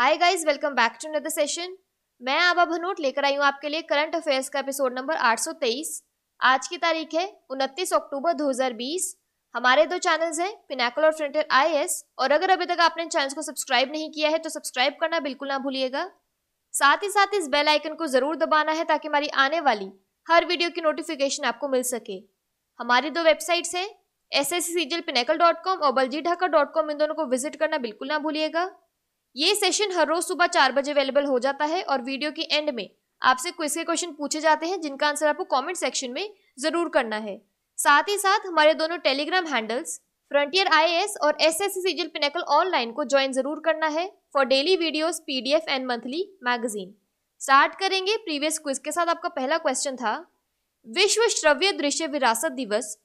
hi guys welcome back to another session मैं आबा भनोट लेकर आई हूँ आपके लिए करंट अफेयर्स का एपिसोड नंबर 823 आज की तारीख है 29 अक्टूबर 2020 हमारे दो चैनल्स हैं पिनाकल और फ्रंटर आईएएस और अगर अभी तक आपने चैनल्स को सब्सक्राइब नहीं किया है तो सब्सक्राइब करना बिल्कुल ना भूलिएगा साथ ही साथ इस बेल आइकन को ज़रूर दबाना है ताकि हमारी आने वाली हर वीडियो की नोटिफिकेशन आपको मिल सके हमारी दो वेबसाइट्स हैं एस एस सी सीजल पिनेकल डॉट कॉम और बलजी ढाका डॉट कॉम इन दोनों को विजिट करना बिल्कुल ना भूलिएगा ये सेशन हर रोज सुबह चार बजे अवेलेबल हो जाता है और वीडियो के एंड में आपसे क्विज के क्वेश्चन पूछे जाते हैं जिनका आंसर आपको कमेंट सेक्शन में जरूर करना है साथ ही साथ हमारे दोनों टेलीग्राम हैंडल्स फ्रंटियर आई और एस एस सीजल पिनेकल ऑनलाइन को ज्वाइन जरूर करना है for daily videos PDF and monthly magazine start करेंगे प्रीवियस क्विज के साथ आपका पहला क्वेश्चन था विश्व श्रव्य दृश्य विरासत दिवस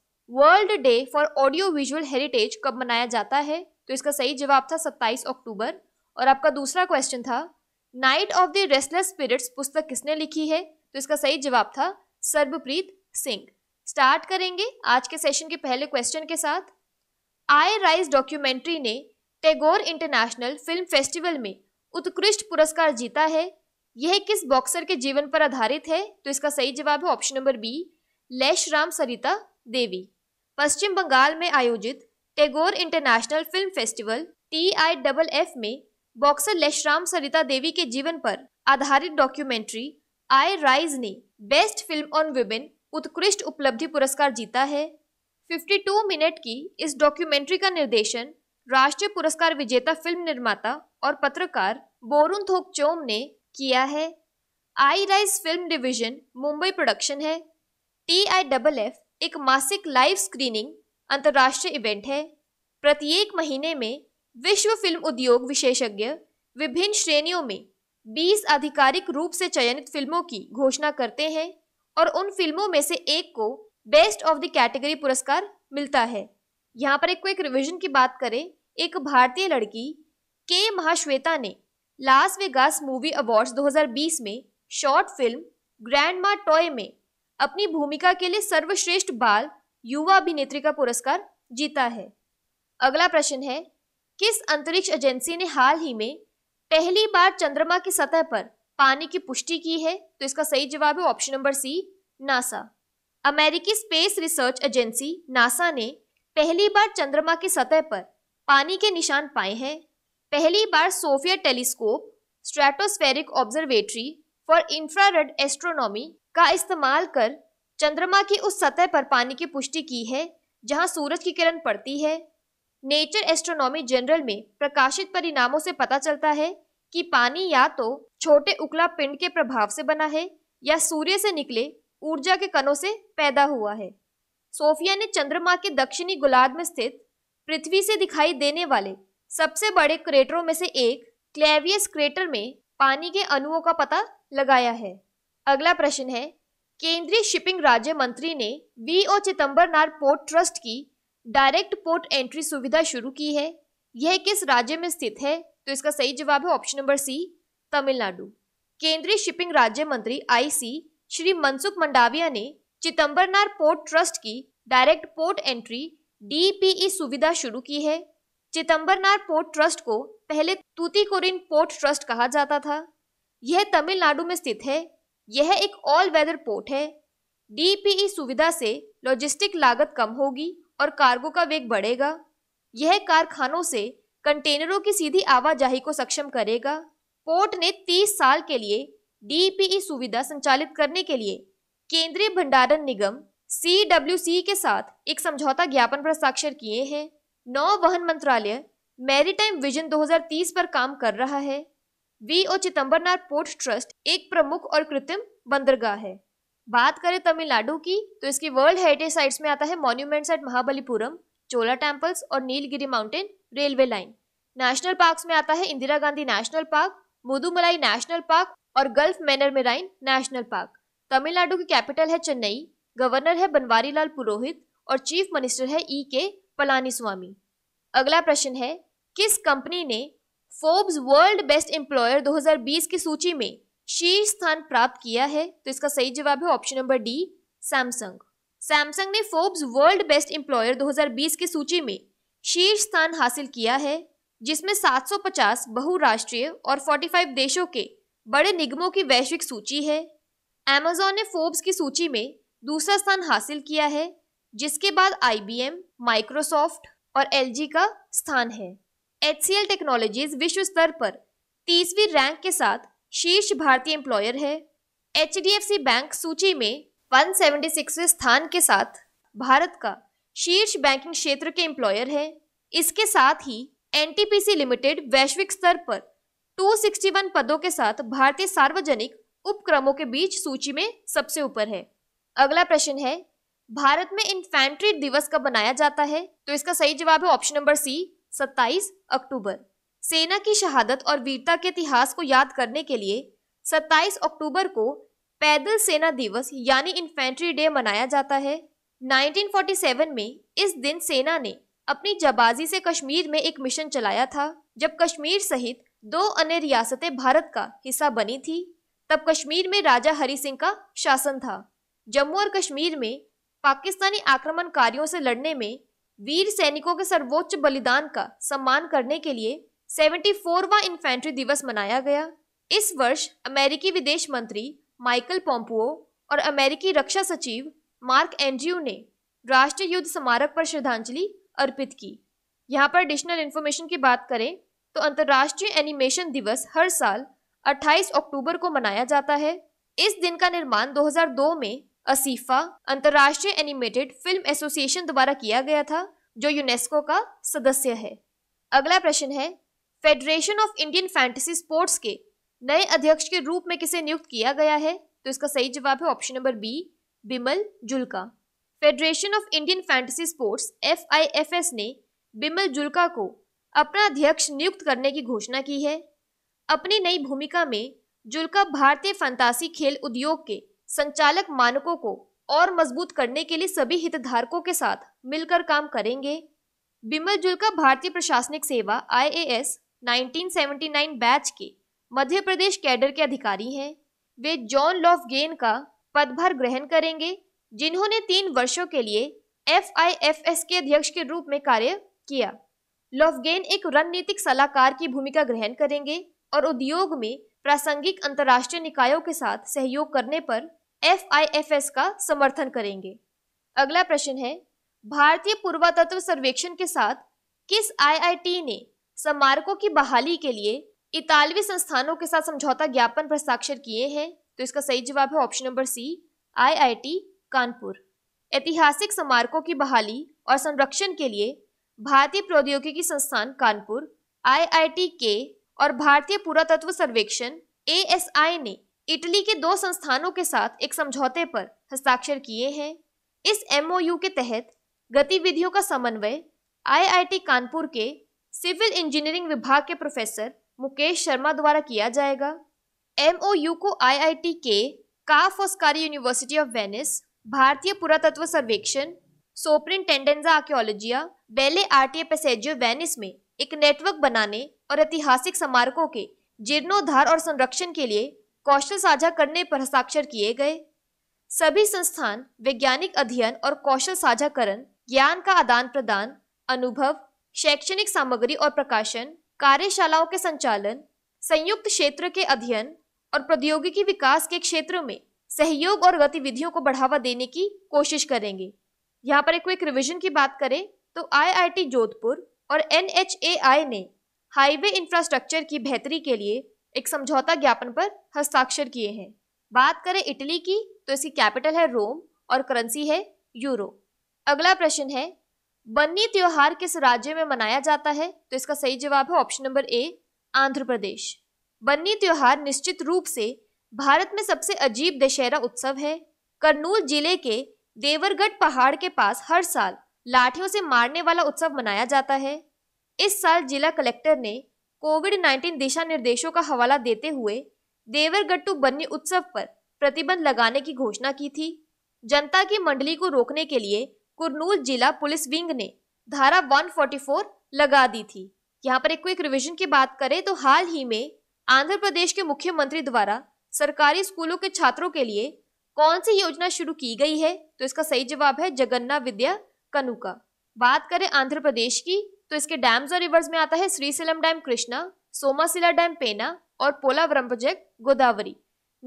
world day for audio visual heritage कब मनाया जाता है तो इसका सही जवाब था 27 अक्टूबर और आपका दूसरा क्वेश्चन था night of the restless spirits पुस्तक किसने लिखी है तो इसका सही जवाब था सर्वप्रीत सिंह स्टार्ट करेंगे आज के सेशन के पहले क्वेश्चन के साथ आई राइज डॉक्यूमेंट्री ने टैगोर इंटरनेशनल फिल्म फेस्टिवल में उत्कृष्ट पुरस्कार जीता है यह किस बॉक्सर के जीवन पर आधारित है तो इसका सही जवाब है option number B Laishram Sarita Devi Paschim Bangal में आयोजित Tagore international film festival T I double F में बॉक्सर लेशराम सरिता देवी के जीवन पर आधारित डॉक्यूमेंट्री आई राइज ने बेस्ट फिल्म ऑन वुमेन उत्कृष्ट उपलब्धि पुरस्कार जीता है 52 मिनट की इस डॉक्यूमेंट्री का निर्देशन राष्ट्रीय पुरस्कार विजेता फिल्म निर्माता और पत्रकार बोरुन थोक चोम ने किया है I rise film division Mumbai production है टी आई डबल एफ एक मासिक लाइव स्क्रीनिंग अंतर्राष्ट्रीय इवेंट है प्रत्येक महीने में विश्व फिल्म उद्योग विशेषज्ञ विभिन्न श्रेणियों में 20 आधिकारिक रूप से चयनित फिल्मों की घोषणा करते हैं और उन फिल्मों में से एक को बेस्ट ऑफ द कैटेगरी पुरस्कार मिलता है यहाँ पर एक क्विक रिविजन की बात करें एक भारतीय लड़की के महाश्वेता ने लास वेगास मूवी अवार्ड्स 2020 में शॉर्ट फिल्म ग्रैंड मा टॉय में अपनी भूमिका के लिए सर्वश्रेष्ठ बाल युवा अभिनेत्री का पुरस्कार जीता है अगला प्रश्न है किस अंतरिक्ष एजेंसी ने हाल ही में पहली बार चंद्रमा की सतह पर पानी की पुष्टि की है तो इसका सही जवाब है ऑप्शन नंबर सी नासा अमेरिकी स्पेस रिसर्च एजेंसी नासा ने पहली बार चंद्रमा की सतह पर पानी के निशान पाए हैं पहली बार SOFIA telescope stratospheric observatory for infrared astronomy का इस्तेमाल कर चंद्रमा की उस सतह पर पानी की पुष्टि की है जहां सूरज की किरण पड़ती है नेचर एस्ट्रोनॉमी जनरल में प्रकाशित परिणामों से पता चलता है कि पानी या तो छोटे उकला पिंड के प्रभाव से बना है या सूर्य से निकले ऊर्जा के कणों से पैदा हुआ है सोफिया ने चंद्रमा के दक्षिणी गोलार्ध में स्थित पृथ्वी से दिखाई देने वाले सबसे बड़े क्रेटरों में से एक क्लेवियस क्रेटर में पानी के अणुओं का पता लगाया है अगला प्रश्न है केंद्रीय शिपिंग राज्य मंत्री ने V O Chidambaranar port trust की डायरेक्ट पोर्ट एंट्री सुविधा शुरू की है यह किस राज्य में स्थित है तो इसका सही जवाब है ऑप्शन नंबर सी तमिलनाडु केंद्रीय शिपिंग राज्य मंत्री आईसी श्री मनसुख मंडाविया ने चितंबरनार पोर्ट ट्रस्ट की डायरेक्ट पोर्ट एंट्री डीपीई सुविधा शुरू की है चितंबरनार पोर्ट ट्रस्ट को पहले तूतीकोरिन पोर्ट ट्रस्ट कहा जाता था यह तमिलनाडु में स्थित है यह एक ऑल वेदर पोर्ट है डीपीई सुविधा से लॉजिस्टिक लागत कम होगी और कार्गो का वेग बढ़ेगा यह कारखानों से कंटेनरों की सीधी आवाजाही को सक्षम करेगा पोर्ट ने 30 साल के लिए डीपीई सुविधा संचालित करने के लिए केंद्रीय भंडारण निगम सी के साथ एक समझौता ज्ञापन पर हस्ताक्षर किए हैं नौ वहन मंत्रालय मैरीटाइम विजन 2030 पर काम कर रहा है V O Chidambaranath port trust एक प्रमुख और कृत्रिम बंदरगाह है बात करें तमिलनाडु की तो इसकी वर्ल्ड हेरिटेज साइट्स में आता है monuments at Mahabalipuram Chola temples और Nilgiri mountain railway line national parks में आता है Indira Gandhi national park Mudumalai national park और gulf Mannar marine national park Tamil Nadu की कैपिटल है चेन्नई गवर्नर है बनवारीलाल पुरोहित और चीफ मिनिस्टर है ई e के पलानी स्वामी अगला प्रश्न है किस कंपनी ने फोर्ब्स वर्ल्ड बेस्ट एम्प्लॉयर 2020 की सूची में शीर्ष स्थान प्राप्त किया है तो इसका सही जवाब है option number D Samsung Samsung ने फोर्ब्स वर्ल्ड बेस्ट एम्प्लॉयर 2020 की सूची में शीर्ष स्थान हासिल किया है जिसमें 750 बहुराष्ट्रीय और 45 देशों के बड़े निगमों की वैश्विक सूची है एमेजॉन ने फोर्ब्स की सूची में दूसरा स्थान हासिल किया है जिसके बाद आई माइक्रोसॉफ्ट और एल का स्थान है एच टेक्नोलॉजीज विश्व स्तर पर तीसवीं रैंक के साथ शीर्ष भारतीय एम्प्लॉयर है एच बैंक सूची में 176वें स्थान के साथ भारत का शीर्ष बैंकिंग क्षेत्र के एम्प्लॉयर है इसके साथ ही एन लिमिटेड वैश्विक स्तर पर 261 पदों के साथ भारतीय सार्वजनिक उपक्रमों के बीच सूची में सबसे ऊपर है अगला प्रश्न है भारत में इन्फेंट्री दिवस कब मनाया जाता है तो इसका सही जवाब है ऑप्शन नंबर सी 27 अक्टूबर सेना की शहादत और वीरता के इतिहास को याद करने के लिए 27 अक्टूबर को पैदल सेना दिवस यानी इन्फेंट्री डे मनाया जाता है 1947 में इस दिन सेना ने अपनी जबाजी से कश्मीर में एक मिशन चलाया था जब कश्मीर सहित दो अन्य रियासतें भारत का हिस्सा बनी थी तब कश्मीर में राजा हरि सिंह का शासन था जम्मू और कश्मीर में पाकिस्तानी आक्रमणकारियों से लड़ने में वीर सैनिकों के सर्वोच्च बलिदान का सम्मान करने के लिए सेवेंटी फोरवा इन्फेंट्री दिवस मनाया गया इस वर्ष अमेरिकी विदेश मंत्री माइकल पोम्पुओ और अमेरिकी रक्षा सचिव मार्क एंड्रयू ने राष्ट्रीय युद्ध स्मारक पर श्रद्धांजलि अर्पित की यहाँ पर एडिशनल इन्फॉर्मेशन की बात करें तो अंतर्राष्ट्रीय एनिमेशन दिवस हर साल 28 अक्टूबर को मनाया जाता है इस दिन का निर्माण 2002 में असीफा अंतर्राष्ट्रीय एनिमेटेड फिल्म एसोसिएशन द्वारा किया गया था जो यूनेस्को का सदस्य है अगला प्रश्न है federation of Indian fantasy sports के नए अध्यक्ष के रूप में किसे नियुक्त किया गया है तो इसका सही जवाब है option number B Bimal Julka federation of Indian fantasy sports F ने बिमल जुल्का को अपना अध्यक्ष नियुक्त करने की घोषणा की है अपनी नई भूमिका में जुल्का भारतीय फंतासी खेल उद्योग के संचालक मानकों को और मजबूत करने के लिए सभी हितधारकों के साथ मिलकर काम करेंगे बिमल जुल्का भारतीय प्रशासनिक सेवा आई 1979 बैच के मध्य प्रदेश कैडर के अधिकारी हैं वे जॉन लॉफ गेन का पदभार ग्रहण करेंगे जिन्होंने तीन वर्षों के लिए एफ के अध्यक्ष के रूप में कार्य किया लॉफगेन एक रणनीतिक सलाहकार की भूमिका ग्रहण करेंगे और उद्योग में प्रासंगिक अंतर्राष्ट्रीय निकायों के साथ सहयोग करने पर एफ का समर्थन करेंगे अगला प्रश्न है भारतीय पुरातत्व सर्वेक्षण के साथ किस आईआईटी ने स्मारकों की बहाली के लिए इतालवी संस्थानों के साथ समझौता ज्ञापन पर हस्ताक्षर किए हैं तो इसका सही जवाब है option number C IIT Kanpur ऐतिहासिक स्मारकों की बहाली और संरक्षण के लिए भारतीय प्रौद्योगिकी संस्थान कानपुर आईआईटी के और भारतीय पुरातत्व सर्वेक्षण ए ने इटली के दो संस्थानों के साथ एक समझौते पर हस्ताक्षर किए हैं इस एमओयू के तहत गतिविधियों का समन्वय आईआईटी कानपुर के सिविल इंजीनियरिंग विभाग के प्रोफेसर मुकेश शर्मा द्वारा किया जाएगा एम को आई के Ca' Foscari university of Venice भारतीय पुरातत्व सर्वेक्षण टेंडेंजा आर्क्योलॉजिया बेले आरटीए पैसेजियो वेनिस में एक नेटवर्क बनाने और ऐतिहासिक स्मारकों के जीर्णोद्धार और संरक्षण के लिए कौशल साझा करने पर हस्ताक्षर किए गए सभी संस्थान वैज्ञानिक अध्ययन और कौशल साझाकरण ज्ञान का आदान प्रदान अनुभव शैक्षणिक सामग्री और प्रकाशन कार्यशालाओं के संचालन संयुक्त क्षेत्र के अध्ययन और प्रौद्योगिकी विकास के क्षेत्र में सहयोग और गतिविधियों को बढ़ावा देने की कोशिश करेंगे यहाँ पर एक क्विक रिविजन की बात करें तो आईआईटी जोधपुर और एन ने हाईवे इंफ्रास्ट्रक्चर की बेहतरी के लिए एक समझौता ज्ञापन पर हस्ताक्षर किए हैं बात करें इटली की तो इसकी कैपिटल है रोम और करेंसी है यूरो अगला प्रश्न है बन्नी त्योहार किस राज्य में मनाया जाता है तो इसका सही जवाब है option number A Andhra Pradesh Banni त्योहार निश्चित रूप से भारत में सबसे अजीब दशहरा उत्सव है करनूल जिले के देवरगढ़ पहाड़ के पास हर साल लाठियों से मारने वाला उत्सव मनाया जाता है इस साल जिला कलेक्टर ने कोविड 19 दिशा निर्देशों का हवाला देते हुए देवरगढ़ टू बन्नी उत्सव पर प्रतिबंध लगाने की घोषणा की थी जनता की मंडली को रोकने के लिए कुरनूल जिला पुलिस विंग ने धारा 144 लगा दी थी यहाँ पर एक क्विक रिविजन की बात करें तो हाल ही में आंध्र प्रदेश के मुख्यमंत्री द्वारा सरकारी स्कूलों के छात्रों के लिए कौन सी योजना शुरू की गई है तो इसका सही जवाब है जगन्ना विद्या कनुका बात करें आंध्र प्रदेश की तो इसके डैम्स और रिवर्स में आता है श्रीसेलम डैम कृष्णा सोमासिला डैम पेना और Polavaram project Godavari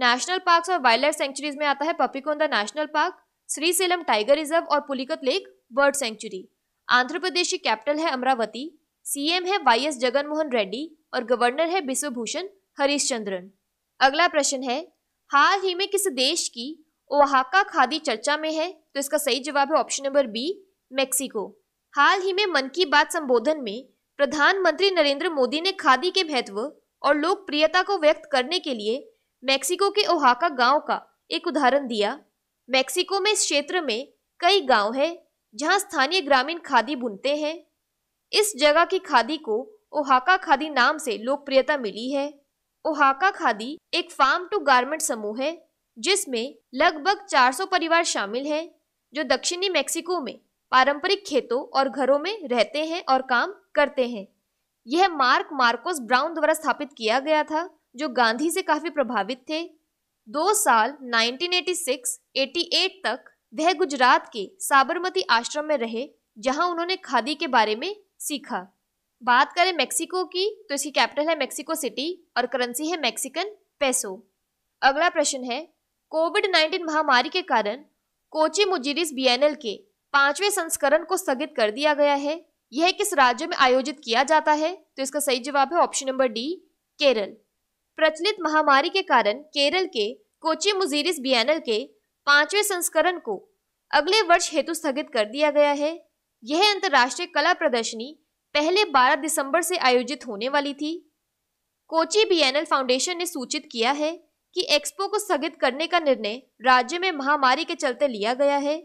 national parks और वाइल्ड लाइफ सेंचुरीज में आता है Papikonda national park Srisailam tiger reserve और Pulicat lake bird sanctuary Andhra Pradesh की कैपिटल है अमरावती सीएम है वाई एस जगनमोहन रेड्डी और गवर्नर है बिश्वभूषण हरिश्चंद्रन अगला प्रश्न है हाल ही में किस देश की ओहाका खादी चर्चा में है तो इसका सही जवाब है ऑप्शन नंबर बी मेक्सिको हाल ही में मन की बात संबोधन में प्रधानमंत्री नरेंद्र मोदी ने खादी के महत्व और लोकप्रियता को व्यक्त करने के लिए मेक्सिको के ओहाका गांव का एक उदाहरण दिया मेक्सिको में इस क्षेत्र में कई गांव हैं जहां स्थानीय ग्रामीण खादी बुनते हैं इस जगह की खादी को ओहाका खादी नाम से लोकप्रियता मिली है ओहाका खादी एक फार्म टू गारमेंट समूह है जिसमें लगभग 400 परिवार शामिल हैं जो दक्षिणी मेक्सिको में पारंपरिक खेतों और घरों में रहते हैं और काम करते हैं यह मार्क मार्कोस ब्राउन द्वारा स्थापित किया गया था जो गांधी से काफी प्रभावित थे दो साल 1986-88 तक वह गुजरात के साबरमती आश्रम में रहे जहां उन्होंने खादी के बारे में सीखा बात करें मेक्सिको की तो इसकी कैपिटल है मेक्सिको सिटी और करेंसी है मेक्सिकन पैसो अगला प्रश्न है कोविड 19 महामारी के कारण कोची मुजिरिस बीएनएल के पांचवें संस्करण को स्थगित कर दिया गया है यह किस राज्य में आयोजित किया जाता है तो इसका सही जवाब है ऑप्शन नंबर डी केरल प्रचलित महामारी के कारण केरल के कोची मुजीरिस बियानल के पांचवें संस्करण को अगले वर्ष हेतु स्थगित कर दिया गया है यह अंतर्राष्ट्रीय कला प्रदर्शनी पहले 12 दिसंबर से आयोजित होने वाली थी कोची बियनल फाउंडेशन ने सूचित किया है कि एक्सपो को स्थगित करने का निर्णय राज्य में महामारी के चलते लिया गया है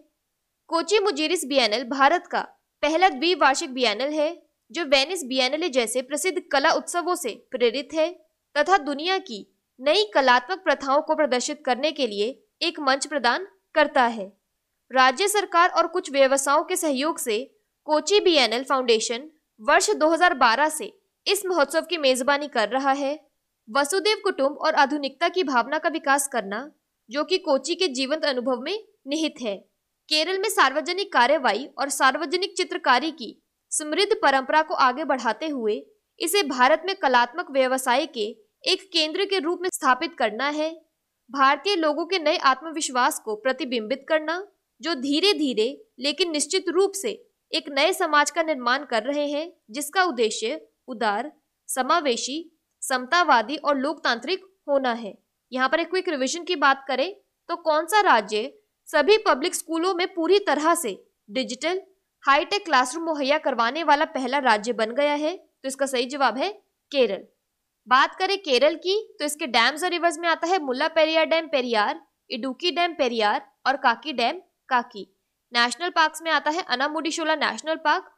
कोची मुजीरिस बीएनएल भारत का पहला द्विवार्षिक बियनल है जो वेनिस बीएनएल जैसे प्रसिद्ध कला उत्सवों से प्रेरित है तथा दुनिया की नई कलात्मक प्रथाओं को प्रदर्शित करने के लिए एक मंच प्रदान करता है राज्य सरकार और कुछ व्यवसायों के सहयोग से कोची बी फाउंडेशन वर्ष 2012 से इस महोत्सव की मेजबानी कर रहा है वसुदेव कुटुंब और आधुनिकता की भावना का विकास करना जो कि कोची के जीवंत अनुभव में निहित है केरल में सार्वजनिक कार्यवाही और सार्वजनिक चित्रकारी की समृद्ध परंपरा को आगे बढ़ाते हुए इसे भारत में कलात्मक व्यवसाय के एक केंद्र के रूप में स्थापित करना है भारतीय लोगों के नए आत्मविश्वास को प्रतिबिंबित करना जो धीरे धीरे लेकिन निश्चित रूप से एक नए समाज का निर्माण कर रहे हैं जिसका उद्देश्य उदार समावेशी समतावादी और लोकतांत्रिक होना है यहाँ पर एक क्विक रिविजन की बात करें तो कौन सा राज्य सभी पब्लिक स्कूलों में पूरी तरह से डिजिटल हाईटेक क्लासरूम मुहैया करवाने वाला पहला राज्य बन गया है तो इसका सही जवाब है केरल बात करें केरल की तो इसके डैम्स और रिवर्स में आता है मुला पेरियार डैम पेरियार इडुकी डैम पेरियार और Kakki dam Kakki national parks में आता है Anamudi Shola national park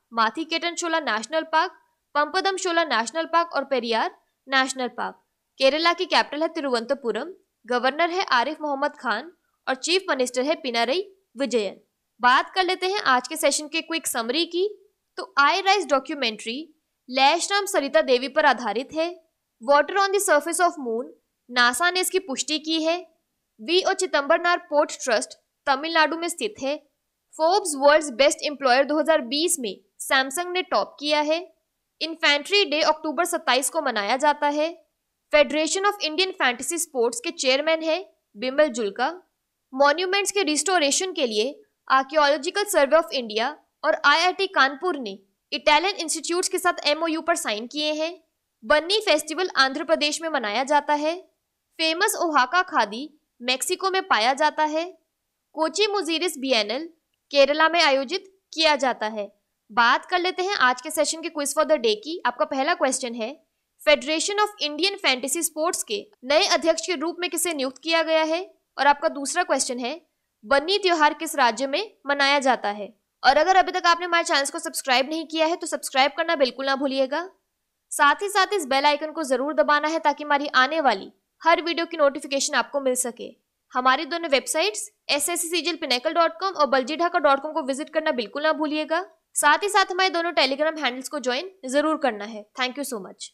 Kettan Shola national park Pampadum Shola national park और पेरियार नेशनल पार्क केरला की कैपिटल है तिरुवनंतपुरम गवर्नर है आरिफ मोहम्मद खान और चीफ मिनिस्टर है पिनारई विजयन बात कर लेते हैं आज के सेशन के क्विक समरी की तो I rise documentary Ram Sarita Devi पर आधारित है water on the surface of moon NASA ने इसकी पुष्टि की है V O Chidambaranar port trust Tamil Nadu में स्थित है फोर्ब्स वर्ल्ड्स बेस्ट एम्प्लॉयर 2020 में सैमसंग ने टॉप किया है इन्फेंट्री डे अक्टूबर 27 को मनाया जाता है federation of Indian fantasy sports के चेयरमैन है बिमल जुल्का मॉन्यूमेंट्स के रिस्टोरेशन के लिए आर्कियोलॉजिकल सर्वे ऑफ इंडिया और आईआईटी कानपुर ने इटालियन इंस्टीट्यूट्स के साथ एमओयू पर साइन किए हैं बन्नी फेस्टिवल आंध्र प्रदेश में मनाया जाता है फेमस ओहाका खादी मेक्सिको में पाया जाता है कोची मुजीरिस बियनल केरला में आयोजित किया जाता है बात कर लेते हैं आज के सेशन के क्विज फॉर द डे की आपका पहला क्वेश्चन है federation of Indian fantasy sports के नए अध्यक्ष के रूप में किसे नियुक्त किया गया है और आपका दूसरा क्वेश्चन है बन्नी त्योहार किस राज्य में मनाया जाता है और अगर अभी तक आपने हमारे चैनल को सब्सक्राइब नहीं किया है तो सब्सक्राइब करना बिल्कुल ना भूलिएगा साथ ही साथ इस बेल आइकन को जरूर दबाना है ताकि हमारी आने वाली हर वीडियो की नोटिफिकेशन आपको मिल सके हमारी दोनों वेबसाइट्स एस एस सीजल पिनेकल डॉट कॉम और बलजी ढाका डॉट कॉम को विजिट करना बिल्कुल ना भूलिएगा साथ ही साथ हमारे दोनों टेलीग्राम हैंडल्स को ज्वाइन जरूर करना है थैंक यू सो मच